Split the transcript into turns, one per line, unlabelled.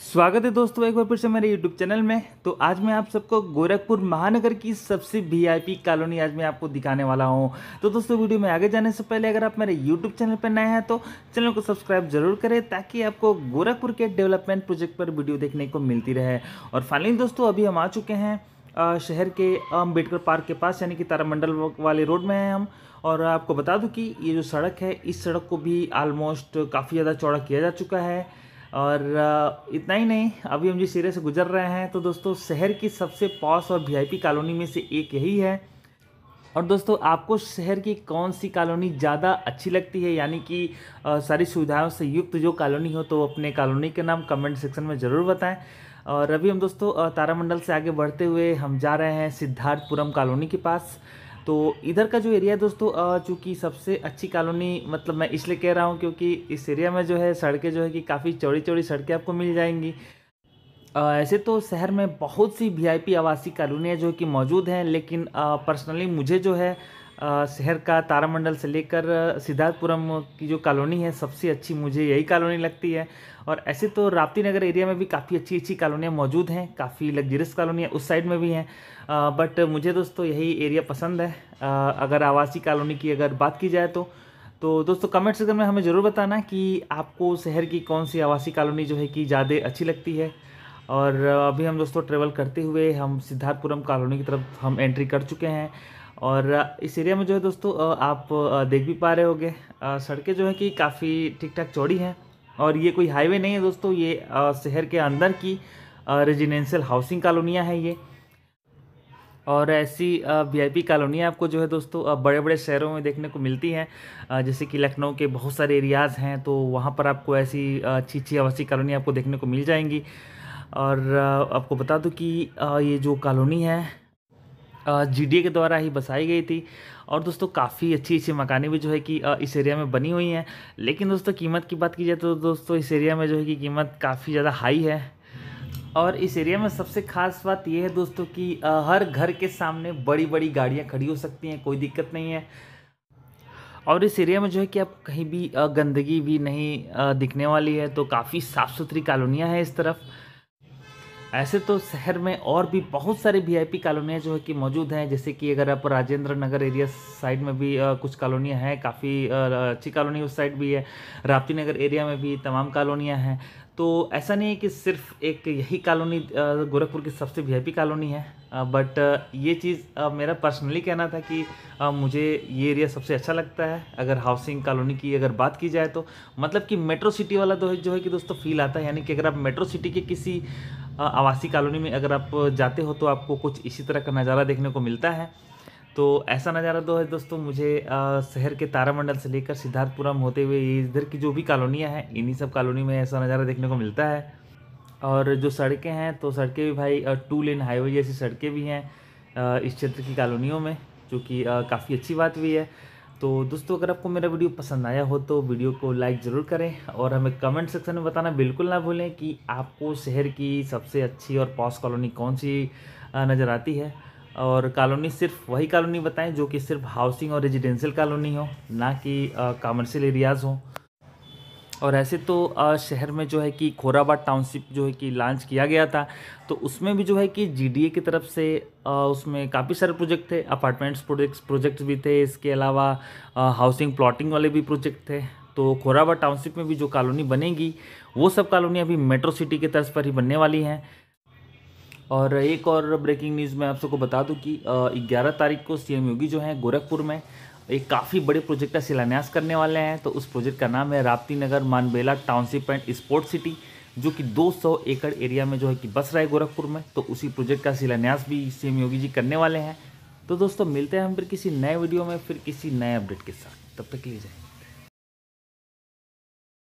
स्वागत है दोस्तों एक बार फिर से मेरे YouTube चैनल में तो आज मैं आप सबको गोरखपुर महानगर की सबसे पी कॉलोनी आज मैं आपको दिखाने वाला हूं तो दोस्तों वीडियो में आगे जाने से पहले अगर आप मेरे YouTube चैनल पर नए हैं तो चैनल को सब्सक्राइब जरूर करें ताकि आपको गोरखपुर के डेवलपमेंट प्रोजेक्ट पर वीडियो देखने को मिलती रहे और फाइनली दोस्तों अभी हम आ चुके हैं शहर के अम्बेडकर पार्क के पास यानी कि तारामंडल वाले रोड में हैं हम और आपको बता दूँ कि ये जो सड़क है इस सड़क को भी आलमोस्ट काफ़ी ज़्यादा चौड़ा किया जा चुका है और इतना ही नहीं अभी हम जिस एरिया से गुजर रहे हैं तो दोस्तों शहर की सबसे पॉश और वी कॉलोनी में से एक यही है और दोस्तों आपको शहर की कौन सी कॉलोनी ज़्यादा अच्छी लगती है यानी कि सारी सुविधाओं से युक्त जो कॉलोनी हो तो अपने कॉलोनी के नाम कमेंट सेक्शन में ज़रूर बताएं और अभी हम दोस्तों तारामंडल से आगे बढ़ते हुए हम जा रहे हैं सिद्धार्थपुरम कॉलोनी के पास तो इधर का जो एरिया है दोस्तों चूँकि सबसे अच्छी कॉलोनी मतलब मैं इसलिए कह रहा हूँ क्योंकि इस एरिया में जो है सड़कें जो है कि काफ़ी चौड़ी चौड़ी सड़कें आपको मिल जाएंगी ऐसे तो शहर में बहुत सी वीआईपी आवासीय कॉलोनियाँ जो कि मौजूद हैं लेकिन पर्सनली मुझे जो है शहर का तारामंडल से लेकर सिद्धार्थपुरम की जो कॉलोनी है सबसे अच्छी मुझे यही कॉलोनी लगती है और ऐसे तो राप्ती नगर एरिया में भी काफ़ी अच्छी अच्छी कॉलोनियाँ मौजूद हैं काफ़ी लग्जरियस कॉलोनियाँ उस साइड में भी हैं बट मुझे दोस्तों यही एरिया पसंद है आ, अगर आवासीय कॉलोनी की अगर बात की जाए तो तो दोस्तों कमेंट सेक्शन में हमें ज़रूर बताना कि आपको शहर की कौन सी आवासीय कॉलोनी जो है कि ज़्यादा अच्छी लगती है और अभी हम दोस्तों ट्रेवल करते हुए हम सिद्धार्थपुरम कॉलोनी की तरफ हम एंट्री कर चुके हैं और इस एरिया में जो है दोस्तों आप देख भी पा रहे होंगे सड़कें जो है कि काफ़ी ठीक ठाक चौड़ी हैं और ये कोई हाईवे नहीं है दोस्तों ये शहर के अंदर की रेजिडेंशियल हाउसिंग कॉलोनियाँ हैं ये और ऐसी वीआईपी कॉलोनियाँ आपको जो है दोस्तों बड़े बड़े शहरों में देखने को मिलती हैं जैसे कि लखनऊ के बहुत सारे एरियाज़ हैं तो वहाँ पर आपको ऐसी अच्छी अच्छी आवासीय कॉलोनी आपको देखने को मिल जाएंगी और आपको बता दूँ कि ये जो कॉलोनी है जी के द्वारा ही बसाई गई थी और दोस्तों काफ़ी अच्छी अच्छी मकानें भी जो है कि इस एरिया में बनी हुई हैं लेकिन दोस्तों कीमत की बात की जाए तो दोस्तों इस एरिया में जो है कि कीमत काफ़ी ज़्यादा हाई है और इस एरिया में सबसे खास बात यह है दोस्तों कि हर घर के सामने बड़ी बड़ी गाड़ियाँ खड़ी हो सकती हैं कोई दिक्कत नहीं है और इस एरिया में जो है कि आप कहीं भी गंदगी भी नहीं दिखने वाली है तो काफ़ी साफ़ सुथरी कॉलोनियाँ हैं इस तरफ ऐसे तो शहर में और भी बहुत सारी वीआईपी कॉलोनियाँ जो है कि मौजूद हैं जैसे कि अगर आप राजेंद्र नगर एरिया साइड में भी आ, कुछ कॉलोनियाँ हैं काफ़ी अच्छी कॉलोनी उस साइड भी है राप्ती नगर एरिया में भी तमाम कॉलोनियाँ हैं तो ऐसा नहीं है कि सिर्फ एक यही कॉलोनी गोरखपुर की सबसे पी कॉलोनी है बट ये चीज़ मेरा पर्सनली कहना था कि मुझे ये एरिया सबसे अच्छा लगता है अगर हाउसिंग कॉलोनी की अगर बात की जाए तो मतलब कि मेट्रो सिटी वाला तो जो है कि दोस्तों फील आता है यानी कि अगर आप मेट्रो सिटी के किसी आवासीय कॉलोनी में अगर आप जाते हो तो आपको कुछ इसी तरह का नज़ारा देखने को मिलता है तो ऐसा नज़ारा तो है दोस्तों मुझे शहर के तारामंडल से लेकर सिद्धार्थपुरम होते हुए इधर की जो भी कॉलोनियाँ हैं इन्हीं सब कॉलोनी में ऐसा नज़ारा देखने को मिलता है और जो सड़कें हैं तो सड़कें भी भाई टू लेन हाईवे जैसी सड़कें भी हैं इस क्षेत्र की कॉलोनियों में जो कि काफ़ी अच्छी बात भी है तो दोस्तों अगर आपको मेरा वीडियो पसंद आया हो तो वीडियो को लाइक ज़रूर करें और हमें कमेंट सेक्शन में बताना बिल्कुल ना भूलें कि आपको शहर की सबसे अच्छी और पॉस कॉलोनी कौन सी नज़र आती है और कॉलोनी सिर्फ वही कॉलोनी बताएं जो कि सिर्फ हाउसिंग और रेजिडेंशियल कॉलोनी हो ना कि कॉमर्शियल एरियाज़ हों और ऐसे तो शहर में जो है कि खोराबाद टाउनशिप जो है कि लॉन्च किया गया था तो उसमें भी जो है कि जीडीए की तरफ से उसमें काफ़ी सारे प्रोजेक्ट थे अपार्टमेंट्स प्रोजेक्ट्स प्रोजेक्ट्स भी थे इसके अलावा हाउसिंग प्लॉटिंग वाले भी प्रोजेक्ट थे तो खोराबाद टाउनशिप में भी जो कॉलोनी बनेगी वो सब कॉलोनी अभी मेट्रो सिटी के तर्ज पर ही बनने वाली हैं और एक और ब्रेकिंग न्यूज़ मैं आप सबको बता दूं कि 11 तारीख को सीएम योगी जो हैं गोरखपुर में ये काफ़ी बड़े प्रोजेक्ट का शिलान्यास करने वाले हैं तो उस प्रोजेक्ट का नाम है Rapti Nagar Manbela township and sport city जो कि 200 एकड़ एरिया में जो है कि बस रहा है गोरखपुर में तो उसी प्रोजेक्ट का शिलान्यास भी सीएम योगी जी करने वाले हैं तो दोस्तों मिलते हैं हम फिर किसी नए वीडियो में फिर किसी नए अपडेट के साथ तब तक लीजिए